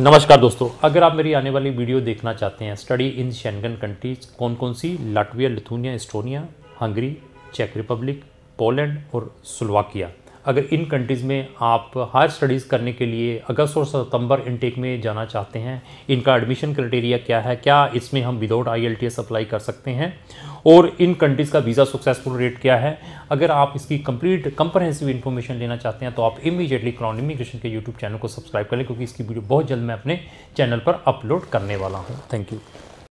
नमस्कार दोस्तों अगर आप मेरी आने वाली वीडियो देखना चाहते हैं स्टडी इन शेंगन कंट्रीज कौन कौन सी लाटविया लिथुनिया एस्टोनिया हंगरी चेक रिपब्लिक पोलैंड और स्लोवाकिया अगर इन कंट्रीज़ में आप हायर स्टडीज़ करने के लिए अगस्त और सितंबर इनटेक में जाना चाहते हैं इनका एडमिशन क्राइटेरिया क्या है क्या इसमें हम विदाउट आई अप्लाई कर सकते हैं और इन कंट्रीज़ का वीज़ा सक्सेसफुल रेट क्या है अगर आप इसकी कंप्लीट कंप्रहेंसिव इन्फॉर्मेशन लेना चाहते हैं तो आप इमीडिएटली क्राउन इमिग्रेशन के यूट्यूब चैनल को सब्सक्राइब करें क्योंकि इसकी वीडियो बहुत जल्द मैं अपने चैनल पर अपलोड करने वाला हूँ थैंक यू